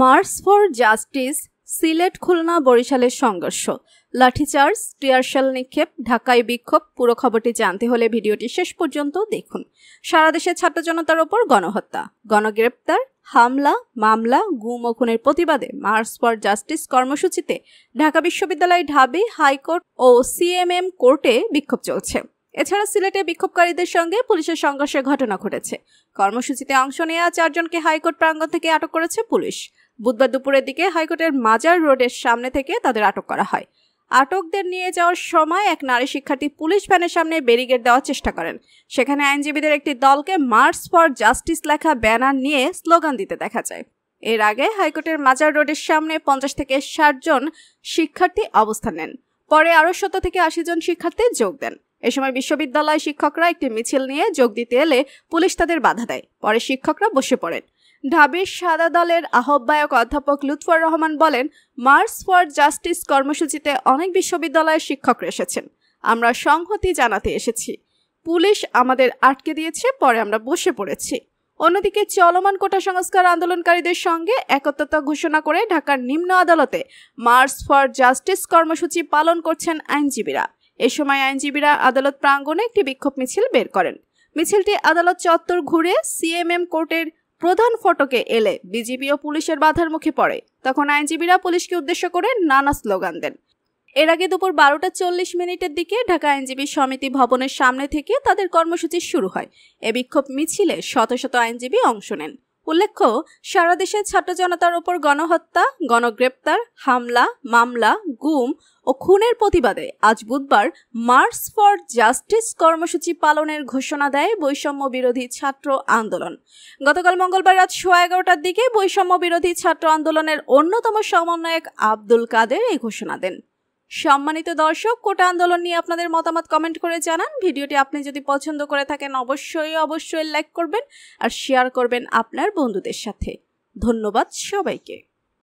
Mars for justice Sylhet Khulna বরিশালের সংঘর্ষ লাঠিচার্জ টিয়ারশাল নিক্ষেপ ঢাকায় বিক্ষোভ পুরো খবরটি জানতে হলে ভিডিওটি শেষ পর্যন্ত দেখুন সারা দেশের ছাত্র জনতার ওপর গণহত্যা গণগ্রেপ্তার হামলা মামলা গুম ও খুনের প্রতিবাদে মার্স ফর জাস্টিস কর্মসূচিতে ঢাকা বিশ্ববিদ্যালয় ঢাবি হাইকোর্ট ও সিএমএম কোর্টে বিক্ষোভ চলছে এছাড়া সিলেটে বিক্ষোভকারীদের সঙ্গে পুলিশের সংঘর্ষের ঘটনা ঘটেছে কর্মসূচিতে অংশ নেওয়া চারজনকে হাইকোর্ট প্রাঙ্গণ থেকে আটক করেছে পুলিশ বুধবার দুপুরের দিকে হাইকোর্টের মাজার রোডের সামনে থেকে তাদের আটক করা হয় আটকদের নিয়ে যাওয়ার সময় এক নারী শিক্ষার্থী পুলিশ ভ্যানের সামনে ব্যারিগেড দেওয়ার চেষ্টা করেন সেখানে আইনজীবীদের একটি দলকে মার্চ ফর জাস্টিস লেখা ব্যানার নিয়ে স্লোগান দিতে দেখা যায় এর আগে হাইকোর্টের মাজার রোডের সামনে পঞ্চাশ থেকে ষাট জন শিক্ষার্থী অবস্থান নেন পরে আরও শত থেকে আশি জন শিক্ষার্থী যোগ দেন এ সময় বিশ্ববিদ্যালয় শিক্ষকরা একটি মিছিল নিয়ে যোগ দিতে এলে পুলিশ তাদের বাধা দেয় পরে শিক্ষকরা বসে পড়েন ঢাবির সাদা দলের আহ্বায়ক অধ্যাপক লুৎফর রহমান বলেন মার্স ফর জাস্টিস কর্মসূচিতে অনেক বিশ্ববিদ্যালয়ের শিক্ষকরা এসেছেন আমরা সংহতি জানাতে এসেছি পুলিশ আমাদের আটকে দিয়েছে পরে আমরা বসে পড়েছি অন্যদিকে চলমান কোটা সংস্কার আন্দোলনকারীদের সঙ্গে একত্রতা ঘোষণা করে ঢাকার নিম্ন আদালতে মার্স ফর জাস্টিস কর্মসূচি পালন করছেন আইনজীবীরা এ সময় আইনজীবীরা আদালত প্রাঙ্গণে একটি বিক্ষোভ মিছিল বের করেন মিছিলটি আদালত চত্বর ঘুরে সিএমএম কোর্টের প্রধান ফটকে এলে বিজেপি ও পুলিশের বাধার মুখে পড়ে তখন আইনজীবীরা পুলিশকে উদ্দেশ্য করে নানা স্লোগান দেন এর আগে দুপুর বারোটা চল্লিশ মিনিটের দিকে ঢাকা আইনজীবী সমিতি ভবনের সামনে থেকে তাদের কর্মসূচি শুরু হয় এ বিক্ষোভ মিছিলে শত শত আইনজীবী অংশ নেন উল্লেখ্য সারা দেশে ছাত্র জনতার ওপর গণহত্যা গণগ্রেপ্তার হামলা মামলা গুম ও খুনের প্রতিবাদে আজ বুধবার মার্চ ফর জাস্টিস কর্মসূচি পালনের ঘোষণা দেয় বৈষম্য বিরোধী ছাত্র আন্দোলন গতকাল মঙ্গলবার রাত সোয়া এগারোটার দিকে বৈষম্য বিরোধী ছাত্র আন্দোলনের অন্যতম সমন্বয়ক আব্দুল কাদের এই ঘোষণা দেন সম্মানিত দর্শক কোটা আন্দোলন নিয়ে আপনাদের মতামত কমেন্ট করে জানান ভিডিওটি আপনি যদি পছন্দ করে থাকেন অবশ্যই অবশ্যই লাইক করবেন আর শেয়ার করবেন আপনার বন্ধুদের সাথে ধন্যবাদ সবাইকে